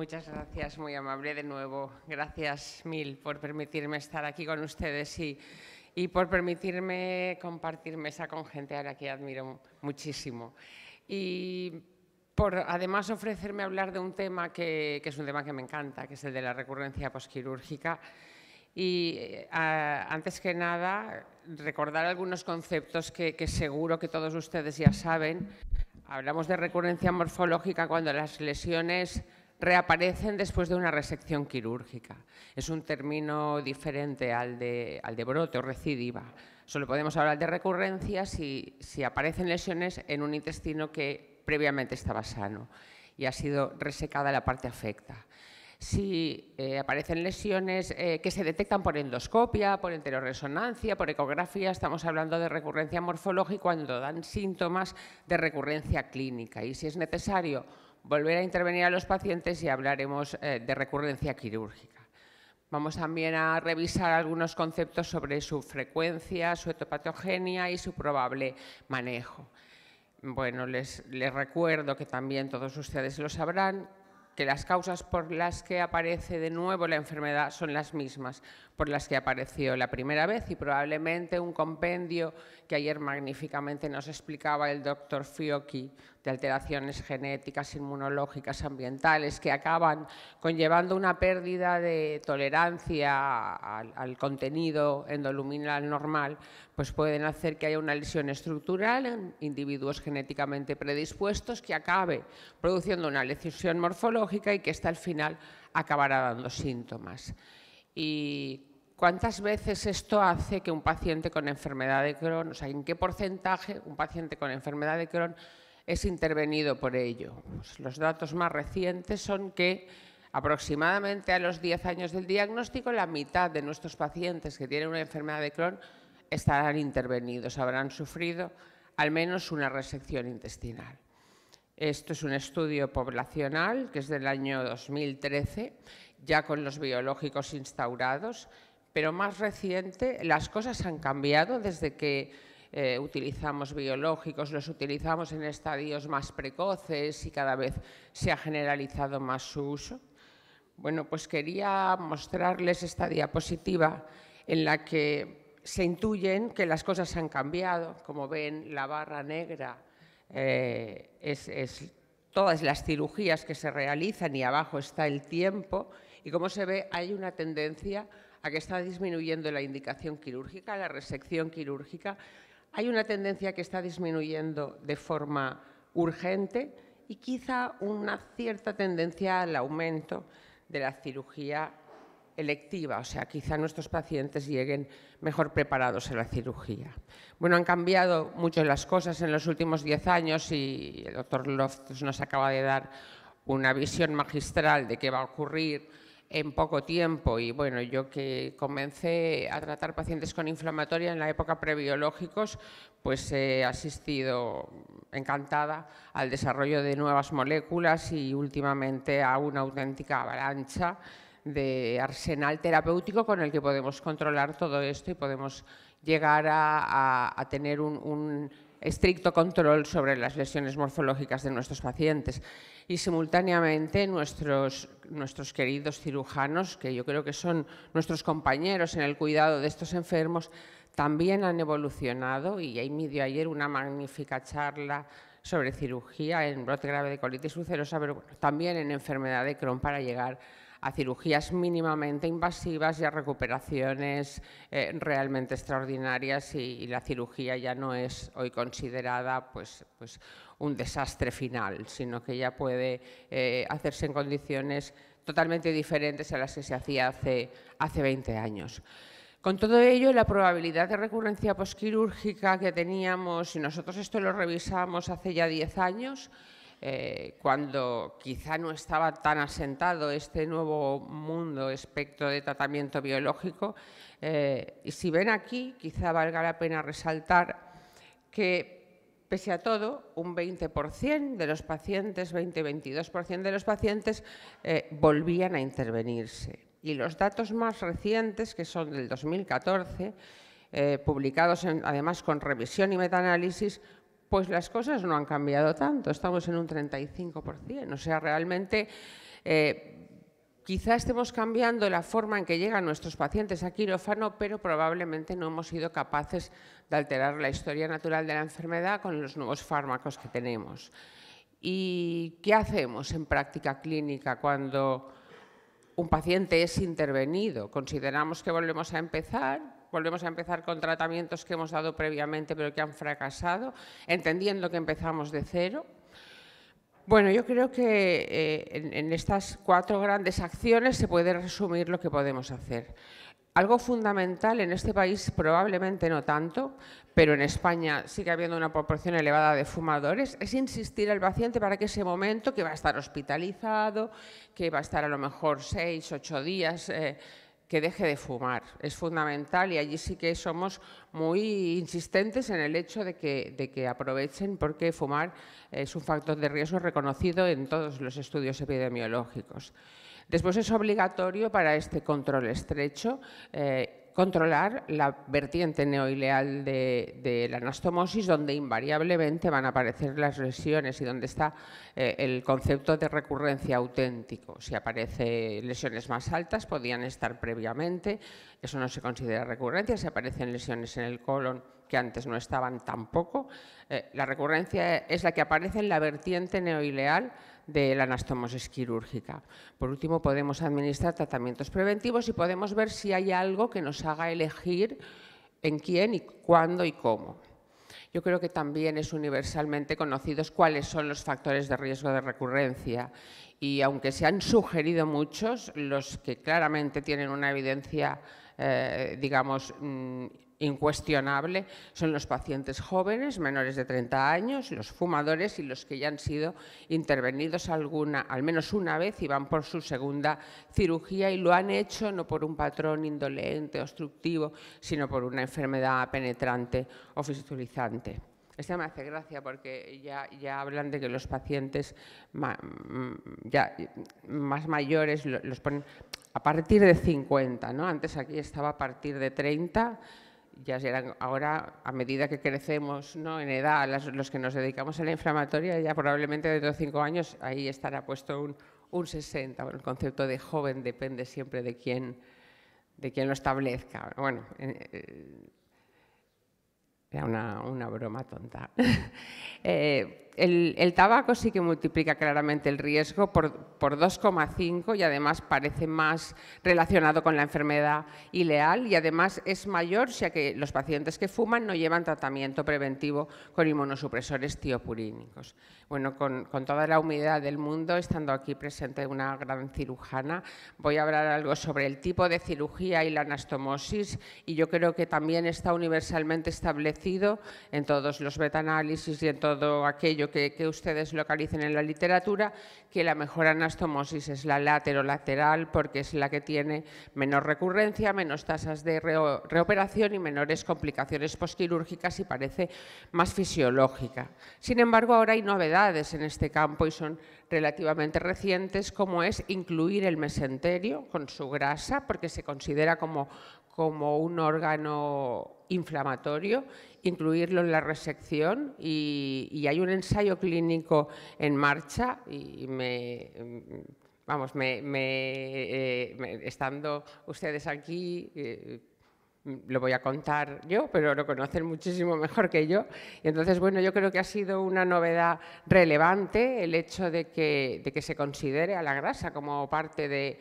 Muchas gracias, muy amable de nuevo. Gracias mil por permitirme estar aquí con ustedes y, por permitirme compartir mesa con gente a la que admiro muchísimo. Y por además ofrecerme hablar de un tema que, es un tema que me encanta, que es el de la recurrencia posquirúrgica. Y eh, antes que nada, recordar algunos conceptos que seguro que todos ustedes ya saben. Hablamos de recurrencia morfológica cuando las lesiones reaparecen después de una resección quirúrgica. Es un término diferente al de, al de brote o recidiva. Solo podemos hablar de recurrencia si, aparecen lesiones en un intestino que previamente estaba sano y ha sido resecada la parte afecta si eh, aparecen lesiones eh, que se detectan por endoscopia, por enteroresonancia, por ecografía, estamos hablando de recurrencia morfológica cuando dan síntomas de recurrencia clínica. Y si es necesario volver a intervenir a los pacientes y hablaremos eh, de recurrencia quirúrgica. Vamos también a revisar algunos conceptos sobre su frecuencia, su etopatogenia y su probable manejo. Bueno, les recuerdo que también todos ustedes lo sabrán, que las causas por las que aparece de nuevo la enfermedad son las mismas por las que apareció la primera vez y probablemente un compendio que ayer magníficamente nos explicaba el doctor Fiocchi de alteraciones genéticas, inmunológicas, ambientales, que acaban conllevando una pérdida de tolerancia al, contenido endoluminal normal, pues pueden hacer que haya una lesión estructural en individuos genéticamente predispuestos que acabe produciendo una lesión morfológica y que hasta al final acabará dando síntomas. Y ¿Cuántas veces esto hace que un paciente con enfermedad de Crohn, o sea, en qué porcentaje un paciente con enfermedad de Crohn es intervenido por ello? Pues los datos más recientes son que aproximadamente a los 10 años del diagnóstico, la mitad de nuestros pacientes que tienen una enfermedad de Crohn estarán intervenidos, habrán sufrido al menos una resección intestinal. Esto es un estudio poblacional que es del año 2013, ya con los biológicos instaurados, pero más reciente las cosas han cambiado desde que eh, utilizamos biológicos, los utilizamos en estadios más precoces y cada vez se ha generalizado más su uso. Bueno, pues quería mostrarles esta diapositiva en la que se intuyen que las cosas han cambiado. Como ven, la barra negra eh, es, es, todas las cirugías que se realizan y abajo está el tiempo. Y como se ve, hay una tendencia a que está disminuyendo la indicación quirúrgica, la resección quirúrgica. Hay una tendencia que está disminuyendo de forma urgente y quizá una cierta tendencia al aumento de la cirugía electiva, o sea, quizá nuestros pacientes lleguen mejor preparados a la cirugía. Bueno, han cambiado mucho las cosas en los últimos 10 años y el doctor Loftus nos acaba de dar una visión magistral de qué va a ocurrir en poco tiempo. Y bueno, yo que comencé a tratar pacientes con inflamatoria en la época prebiológicos, pues he asistido encantada al desarrollo de nuevas moléculas y últimamente a una auténtica avalancha de arsenal terapéutico con el que podemos controlar todo esto y podemos llegar a, tener un, estricto control sobre las lesiones morfológicas de nuestros pacientes. Y simultáneamente nuestros, nuestros queridos cirujanos, que yo creo que son nuestros compañeros en el cuidado de estos enfermos, también han evolucionado y ahí medio ayer una magnífica charla sobre cirugía en brote grave de colitis ulcerosa, pero también en enfermedad de Crohn para llegar a a cirugías mínimamente invasivas y a recuperaciones eh, realmente extraordinarias y, la cirugía ya no es hoy considerada pues, pues un desastre final, sino que ya puede eh, hacerse en condiciones totalmente diferentes a las que se hacía hace, hace 20 años. Con todo ello, la probabilidad de recurrencia posquirúrgica que teníamos, y nosotros esto lo revisamos hace ya 10 años, eh, cuando quizá no estaba tan asentado este nuevo mundo, espectro de tratamiento biológico. Eh, y si ven aquí, quizá valga la pena resaltar que, pese a todo, un 20% de los pacientes, 20-22% de los pacientes eh, volvían a intervenirse. Y los datos más recientes, que son del 2014, publicados además con revisión y metaanálisis, pues las cosas no han cambiado tanto, estamos en un 35%. O sea, realmente quizás eh, quizá estemos cambiando la forma en que llegan nuestros pacientes a quirófano, pero probablemente no hemos sido capaces de alterar la historia natural de la enfermedad con los nuevos fármacos que tenemos. ¿Y qué hacemos en práctica clínica cuando un paciente es intervenido? Consideramos que volvemos a empezar, volvemos a empezar con tratamientos que hemos dado previamente pero que han fracasado, entendiendo que empezamos de cero. Bueno, yo creo que eh, en, estas cuatro grandes acciones se puede resumir lo que podemos hacer. Algo fundamental en este país, probablemente no tanto, pero en España sigue habiendo una proporción elevada de fumadores, es insistir al paciente para que ese momento, que va a estar hospitalizado, que va a estar a lo mejor seis, ocho días eh, que deje de fumar. Es fundamental y allí sí que somos muy insistentes en el hecho de que, de que, aprovechen porque fumar es un factor de riesgo reconocido en todos los estudios epidemiológicos. Después es obligatorio para este control estrecho eh, controlar la vertiente neoileal de, la anastomosis, donde invariablemente van a aparecer las lesiones y donde está eh, el concepto de recurrencia auténtico. Si aparecen lesiones más altas, podían estar previamente, eso no se considera recurrencia, si aparecen lesiones en el colon que antes no estaban tampoco. Eh, la recurrencia es la que aparece en la vertiente neoileal de la anastomosis quirúrgica. Por último, podemos administrar tratamientos preventivos y podemos ver si hay algo que nos haga elegir en quién y cuándo y cómo. Yo creo que también es universalmente conocidos cuáles son los factores de riesgo de recurrencia y aunque se han sugerido muchos, los que claramente tienen una evidencia, eh, digamos, mm, incuestionable son los pacientes jóvenes, menores de 30 años, los fumadores y los que ya han sido intervenidos alguna, al menos una vez y van por su segunda cirugía y lo han hecho no por un patrón indolente, obstructivo, sino por una enfermedad penetrante o fistulizante. Esto me hace gracia porque ya, ya hablan de que los pacientes mm, más mayores los ponen a partir de 50, ¿no? Antes aquí estaba a partir de 30, ya serán ahora, a medida que crecemos ¿no? en edad, los que nos dedicamos a la inflamatoria, ya probablemente dentro de cinco años ahí estará puesto un, un 60. el concepto de joven depende siempre de quién, de quién lo establezca. Bueno, eh, era una, una broma tonta. Eh, el, el, tabaco sí que multiplica claramente el riesgo por, por 2,5 y además parece más relacionado con la enfermedad ileal y además es mayor, ya que los pacientes que fuman no llevan tratamiento preventivo con inmunosupresores tiopurínicos. Bueno, con, con toda la humedad del mundo, estando aquí presente una gran cirujana, voy a hablar algo sobre el tipo de cirugía y la anastomosis y yo creo que también está universalmente establecido en todos los metaanálisis y en todo aquello que, ustedes localicen en la literatura, que la mejor anastomosis es la laterolateral porque es la que tiene menor recurrencia, menos tasas de reoperación y menores complicaciones postquirúrgicas y parece más fisiológica. Sin embargo, ahora hay novedades en este campo y son relativamente recientes, como es incluir el mesenterio con su grasa, porque se considera como, como un órgano inflamatorio, incluirlo en la resección y, hay un ensayo clínico en marcha y me, vamos, me, eh, estando ustedes aquí, eh, lo voy a contar yo, pero lo conocen muchísimo mejor que yo. Y entonces, bueno, yo creo que ha sido una novedad relevante el hecho de que, de que se considere a la grasa como parte de,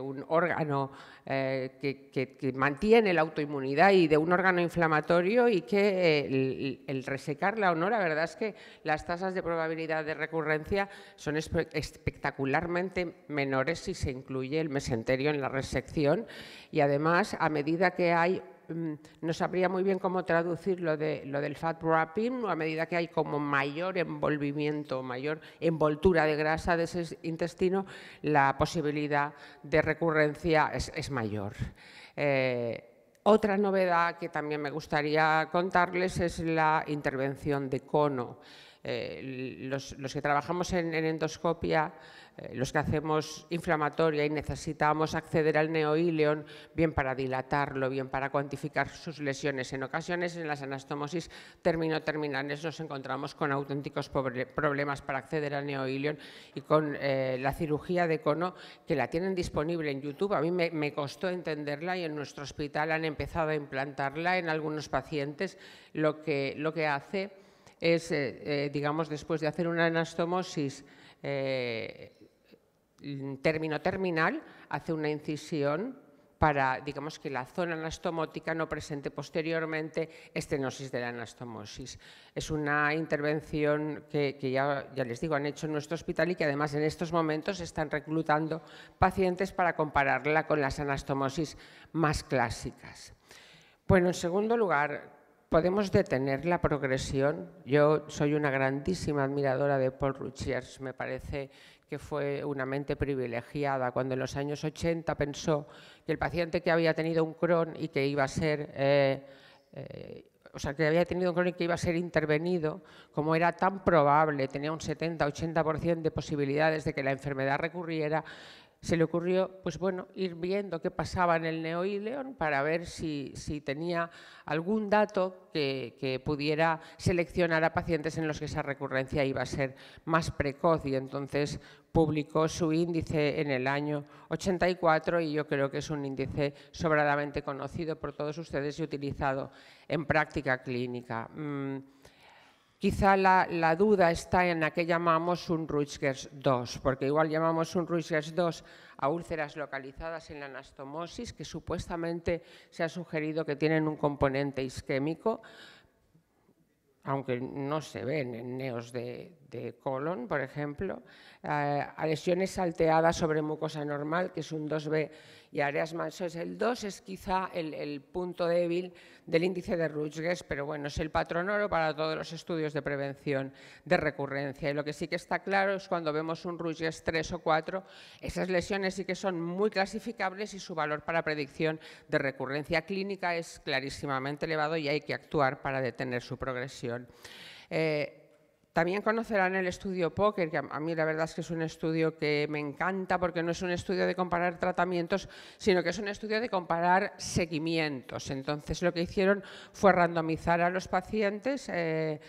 un órgano eh, que, mantiene la autoinmunidad y de un órgano inflamatorio y que eh, el, resecarla o no, la verdad es que las tasas de probabilidad de recurrencia son espectacularmente menores si se incluye el mesenterio en la resección y además a medida que hay mm, no sabría muy bien cómo traducir lo, de, lo del fat wrapping, a medida que hay como mayor envolvimiento, mayor envoltura de grasa de ese intestino, la posibilidad de recurrencia es, mayor. Eh, otra novedad que también me gustaría contarles es la intervención de cono. Eh, los, los, que trabajamos en endoscopia eh, los que hacemos inflamatoria y necesitamos acceder al neoileon, bien para dilatarlo, bien para cuantificar sus lesiones. En ocasiones, en las anastomosis termino-terminales, nos encontramos con auténticos problemas para acceder al neoileon y con eh, la cirugía de cono, que la tienen disponible en YouTube. A mí me, costó entenderla y en nuestro hospital han empezado a implantarla en algunos pacientes, lo que, lo que hace es, eh, digamos, después de hacer una anastomosis, término terminal hace una incisión para, digamos, que la zona anastomótica no presente posteriormente estenosis de la anastomosis. Es una intervención que, ya, les digo, han hecho en nuestro hospital y que además en estos momentos están reclutando pacientes para compararla con las anastomosis más clásicas. Bueno, en segundo lugar, podemos detener la progresión. Yo soy una grandísima admiradora de Paul Ruchiers, me parece que fue una mente privilegiada, cuando en los años 80 pensó que el paciente que había tenido un Crohn y que iba a ser, eh, eh, o sea, que había tenido un y que iba a ser intervenido, como era tan probable, tenía un 70-80% de posibilidades de que la enfermedad recurriera, se le ocurrió pues bueno, ir viendo qué pasaba en el Neo para ver si, si tenía algún dato que, pudiera seleccionar a pacientes en los que esa recurrencia iba a ser más precoz y entonces publicó su índice en el año 84 y yo creo que es un índice sobradamente conocido por todos ustedes y utilizado en práctica clínica. Mm, Quizá la, duda está en la que llamamos un Rutgers 2, porque igual llamamos un Rutgers 2 a úlceras localizadas en la anastomosis, que supuestamente se ha sugerido que tienen un componente isquémico, aunque no se ven en neos de, colon, por ejemplo, eh, a lesiones salteadas sobre mucosa normal, que es un 2B y áreas mansos. El 2 es quizá el, punto débil del índice de Rutgers, pero bueno, es el patrón oro para todos los estudios de prevención de recurrencia. Y lo que sí que está claro es cuando vemos un Rutgers 3 o 4, esas lesiones sí que son muy clasificables y su valor para predicción de recurrencia clínica es clarísimamente elevado y hay que actuar para detener su progresión. Eh, también conocerán el estudio Poker, que a mí la verdad es que es un estudio que me encanta porque no es un estudio de comparar tratamientos, sino que es un estudio de comparar seguimientos. Entonces lo que hicieron fue randomizar a los pacientes, eh,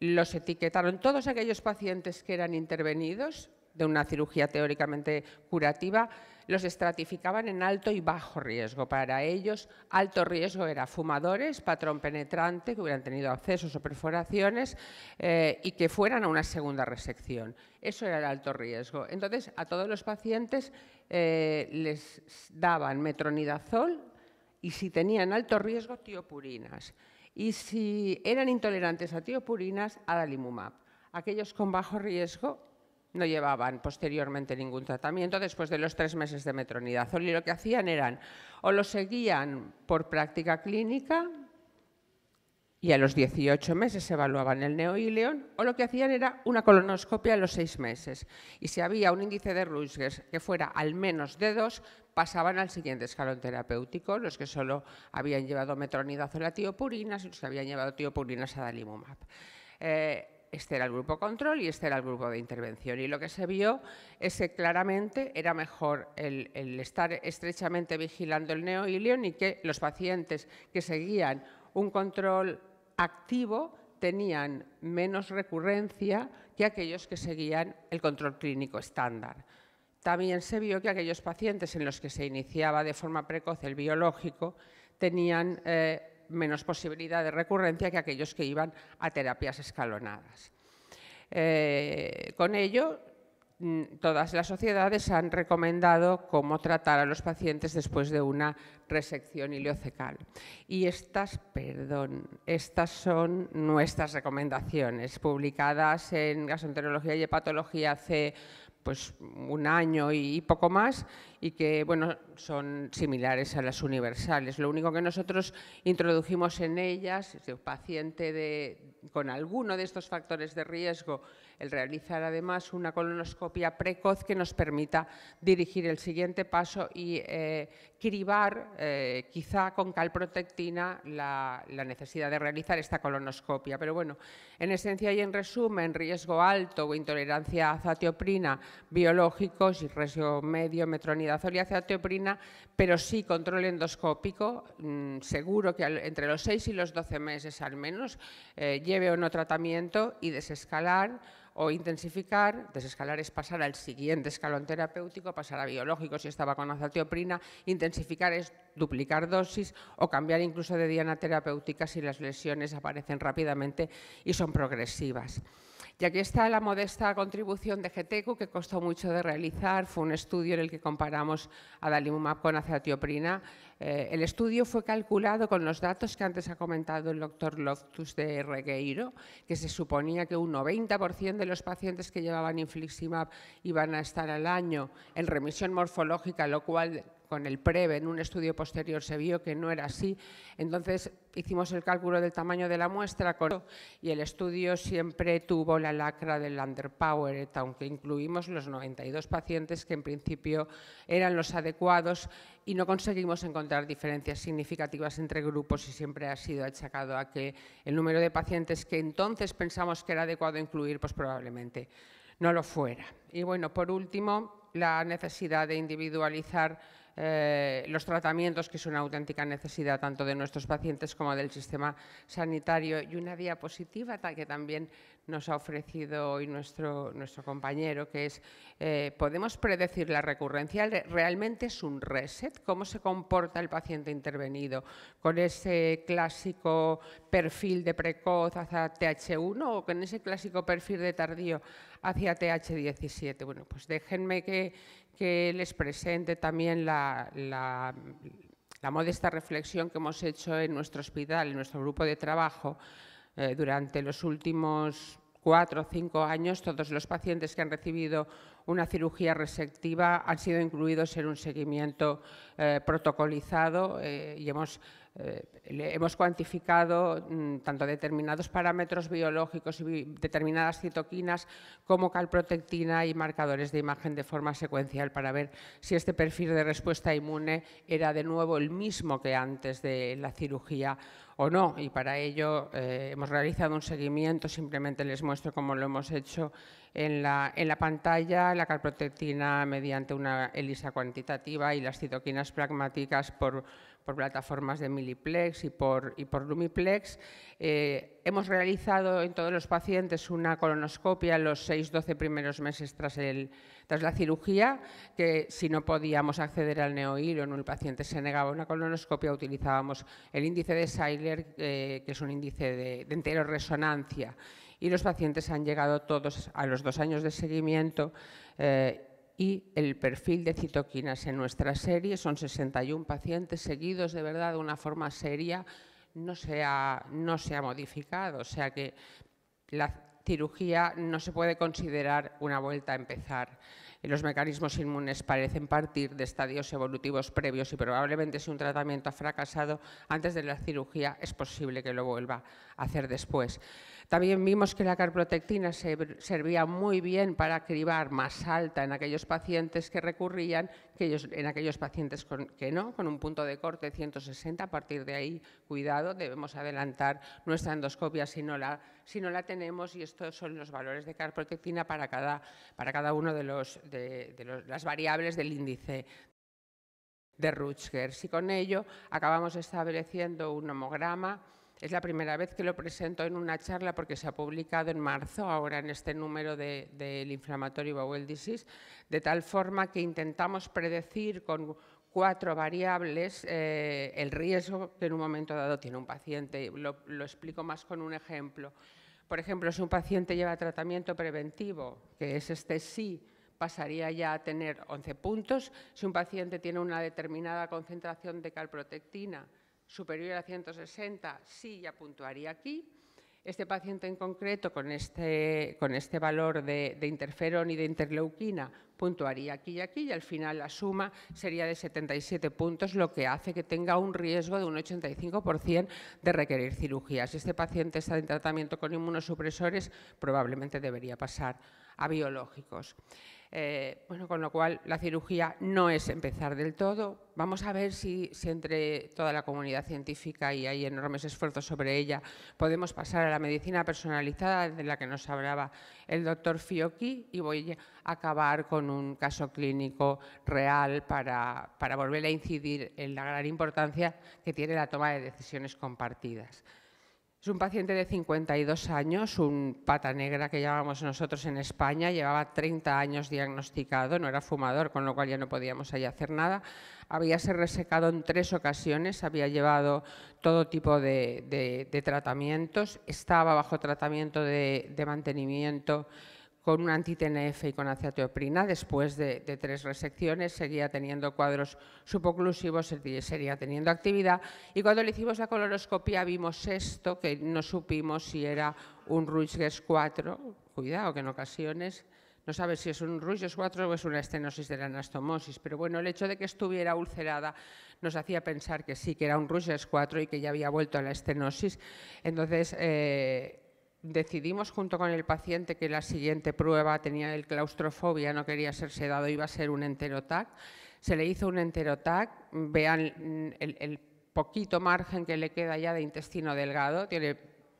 los etiquetaron todos aquellos pacientes que eran intervenidos de una cirugía teóricamente curativa, los estratificaban en alto y bajo riesgo. Para ellos, alto riesgo era fumadores, patrón penetrante, que hubieran tenido accesos o perforaciones eh, y que fueran a una segunda resección. Eso era el alto riesgo. Entonces, a todos los pacientes eh, les daban metronidazol y si tenían alto riesgo, tiopurinas. Y si eran intolerantes a tiopurinas, adalimumab. Aquellos con bajo riesgo, no llevaban posteriormente ningún tratamiento después de los tres meses de metronidazol y lo que hacían eran o lo seguían por práctica clínica y a los 18 meses evaluaban el neoíleon o lo que hacían era una colonoscopia a los seis meses y si había un índice de Ruiz que fuera al menos de dos, pasaban al siguiente escalón terapéutico, los que solo habían llevado metronidazol a tiopurinas y los que habían llevado tiopurinas a dalimumab. Eh, este era el grupo control y este era el grupo de intervención. Y lo que se vio es que claramente era mejor el, estar estrechamente vigilando el neoilion y que los pacientes que seguían un control activo tenían menos recurrencia que aquellos que seguían el control clínico estándar. También se vio que aquellos pacientes en los que se iniciaba de forma precoz el biológico tenían eh, menos posibilidad de recurrencia que aquellos que iban a terapias escalonadas. Eh, con ello, mm, todas las sociedades han recomendado cómo tratar a los pacientes después de una resección ileocecal. Y estas, perdón, estas son nuestras recomendaciones, publicadas en Gastroenterología y Hepatología hace pues un año y poco más y que bueno, son similares a las universales. Lo único que nosotros introdujimos en ellas, es el paciente de, con alguno de estos factores de riesgo el realizar además una colonoscopia precoz que nos permita dirigir el siguiente paso y eh, cribar, eh, quizá con calprotectina, la, necesidad de realizar esta colonoscopia. Pero bueno, en esencia y en resumen, riesgo alto o intolerancia a zatioprina biológicos y riesgo medio, metronidazol y azatioprina, pero sí control endoscópico, mm, seguro que entre los 6 y los 12 meses al menos, eh, lleve o no tratamiento y desescalar o intensificar, desescalar es pasar al siguiente escalón terapéutico, pasar a biológico si estaba con azatioprina, intensificar es duplicar dosis o cambiar incluso de diana terapéutica si las lesiones aparecen rápidamente y son progresivas. Y aquí está la modesta contribución de GTECO, que costó mucho de realizar. Fue un estudio en el que comparamos a Dalimumab con azatioprina. Eh, el estudio fue calculado con los datos que antes ha comentado el doctor Loftus de Regueiro, que se suponía que un 90% de los pacientes que llevaban infliximab iban a estar al año en remisión morfológica, lo cual con el PREV en un estudio posterior se vio que no era así. Entonces hicimos el cálculo del tamaño de la muestra y el estudio siempre tuvo la lacra del underpower, aunque incluimos los 92 pacientes que en principio eran los adecuados y no conseguimos encontrar diferencias significativas entre grupos y siempre ha sido achacado a que el número de pacientes que entonces pensamos que era adecuado incluir, pues probablemente no lo fuera. Y bueno, por último, la necesidad de individualizar eh, los tratamientos, que es una auténtica necesidad tanto de nuestros pacientes como del sistema sanitario. Y una diapositiva que también nos ha ofrecido hoy nuestro, nuestro compañero, que es, eh, ¿podemos predecir la recurrencia? ¿Realmente es un reset? ¿Cómo se comporta el paciente intervenido? ¿Con ese clásico perfil de precoz hacia TH1 o con ese clásico perfil de tardío hacia TH17? Bueno, pues déjenme que que les presente también la, modesta reflexión que hemos hecho en nuestro hospital, en nuestro grupo de trabajo, eh, durante los últimos cuatro o cinco años, todos los pacientes que han recibido una cirugía resectiva han sido incluidos en un seguimiento eh, protocolizado eh, y hemos, eh, hemos cuantificado mm, tanto determinados parámetros biológicos y determinadas citoquinas como calprotectina y marcadores de imagen de forma secuencial para ver si este perfil de respuesta inmune era de nuevo el mismo que antes de la cirugía o no. Y para ello hemos realizado un seguimiento, simplemente les muestro cómo lo hemos hecho en la, en la pantalla, la calprotectina mediante una ELISA cuantitativa y las citoquinas pragmáticas por, por plataformas de Miliplex y por, y por Lumiplex. Eh, hemos realizado en todos los pacientes una colonoscopia los 6-12 primeros meses tras, el, tras la cirugía, que si no podíamos acceder al o en el paciente se negaba una colonoscopia, utilizábamos el índice de Seiler, eh, que es un índice de, de entero resonancia y los pacientes han llegado todos a los dos años de seguimiento eh, y el perfil de citoquinas en nuestra serie son 61 pacientes seguidos de verdad de una forma seria, no se no se ha modificado, o sea que la cirugía no se puede considerar una vuelta a empezar. Los mecanismos inmunes parecen partir de estadios evolutivos previos y probablemente si un tratamiento ha fracasado antes de la cirugía es posible que lo vuelva hacer después. También vimos que la carprotectina se servía muy bien para cribar más alta en aquellos pacientes que recurrían, que ellos, en aquellos pacientes que no, con un punto de corte 160. A partir de ahí, cuidado, debemos adelantar nuestra endoscopia si no la, si no la tenemos y estos son los valores de carprotectina para cada, para cada uno de, los, de, las variables del índice de Rutgers. Y con ello acabamos estableciendo un homograma es la primera vez que lo presento en una charla porque se ha publicado en marzo, ahora en este número del inflamatorio Bowel Disease, de tal forma que intentamos predecir con cuatro variables eh, el riesgo que en un momento dado tiene un paciente. Lo, lo explico más con un ejemplo. Por ejemplo, si un paciente lleva tratamiento preventivo, que es este sí, pasaría ya a tener 11 puntos. Si un paciente tiene una determinada concentración de calprotectina, superior a 160, sí, ya puntuaría aquí. Este paciente en concreto, con este, con este valor de, de, interferón y de interleuquina, puntuaría aquí y aquí, y al final la suma sería de 77 puntos, lo que hace que tenga un riesgo de un 85% de requerir cirugía. Si este paciente está en tratamiento con inmunosupresores, probablemente debería pasar a biológicos. Eh, bueno, con lo cual la cirugía no es empezar del todo. Vamos a ver si, entre toda la comunidad científica y hay enormes esfuerzos sobre ella, podemos pasar a la medicina personalizada de la que nos hablaba el doctor Fiocchi y voy a acabar con un caso clínico real para volver a incidir en la gran importancia que tiene la toma de decisiones compartidas. Es un paciente de 52 años, un pata negra que llamamos nosotros en España, llevaba 30 años diagnosticado, no era fumador, con lo cual ya no podíamos ahí hacer nada. Había ser resecado en tres ocasiones, había llevado todo tipo de, tratamientos, estaba bajo tratamiento de mantenimiento con un anti-TNF y con azatioprina después de, tres resecciones, seguía teniendo cuadros suboclusivos, seguía teniendo actividad. Y cuando le hicimos la colonoscopia vimos esto, que no supimos si era un Rutgers 4, cuidado que en ocasiones no sabes si es un Rutgers 4 o es una estenosis de la anastomosis, pero bueno, el hecho de que estuviera ulcerada nos hacía pensar que sí, que era un Rutgers 4 y que ya había vuelto a la estenosis. Entonces, eh, decidimos junto con el paciente que la siguiente prueba tenía el claustrofobia, no quería ser sedado, iba a ser un enterotac. Se le hizo un enterotac, vean el, poquito margen que le queda ya de intestino delgado, tiene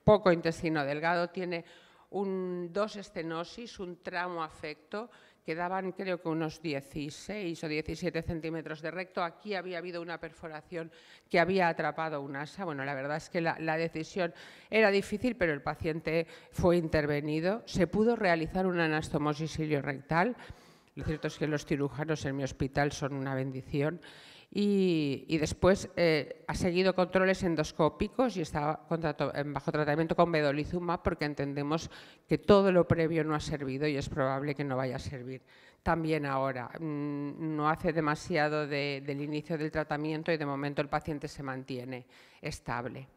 poco intestino delgado, tiene un, dos estenosis, un tramo afecto, quedaban creo que unos 16 o 17 centímetros de recto. Aquí había habido una perforación que había atrapado un asa. Bueno, la verdad es que la, decisión era difícil, pero el paciente fue intervenido. Se pudo realizar una anastomosis rectal. Lo cierto es que los cirujanos en mi hospital son una bendición y, después eh, ha seguido controles endoscópicos y está bajo tratamiento con vedolizumab porque entendemos que todo lo previo no ha servido y es probable que no vaya a servir. También ahora, mm, no hace demasiado del inicio del tratamiento y de momento el paciente se mantiene estable.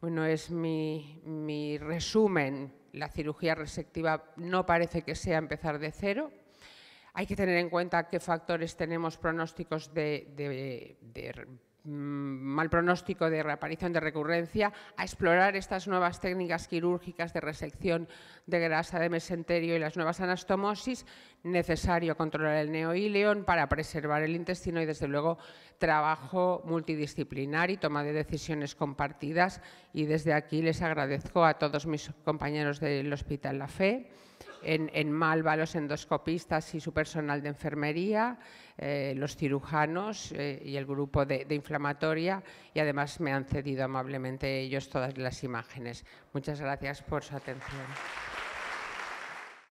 Bueno, es mi, mi resumen. La cirugía resectiva no parece que sea empezar de cero, hay que tener en cuenta qué factores tenemos pronósticos de, mm, mal pronóstico de reaparición de recurrencia, a explorar estas nuevas técnicas quirúrgicas de resección de grasa de mesenterio y las nuevas anastomosis, necesario controlar el neoileón para preservar el intestino y, desde luego, trabajo multidisciplinar y toma de decisiones compartidas. Y desde aquí les agradezco a todos mis compañeros del Hospital La Fe, en, Malva los endoscopistas y su personal de enfermería, eh, los cirujanos eh, y el grupo de, inflamatoria y además me han cedido amablemente ellos todas las imágenes. Muchas gracias por su atención.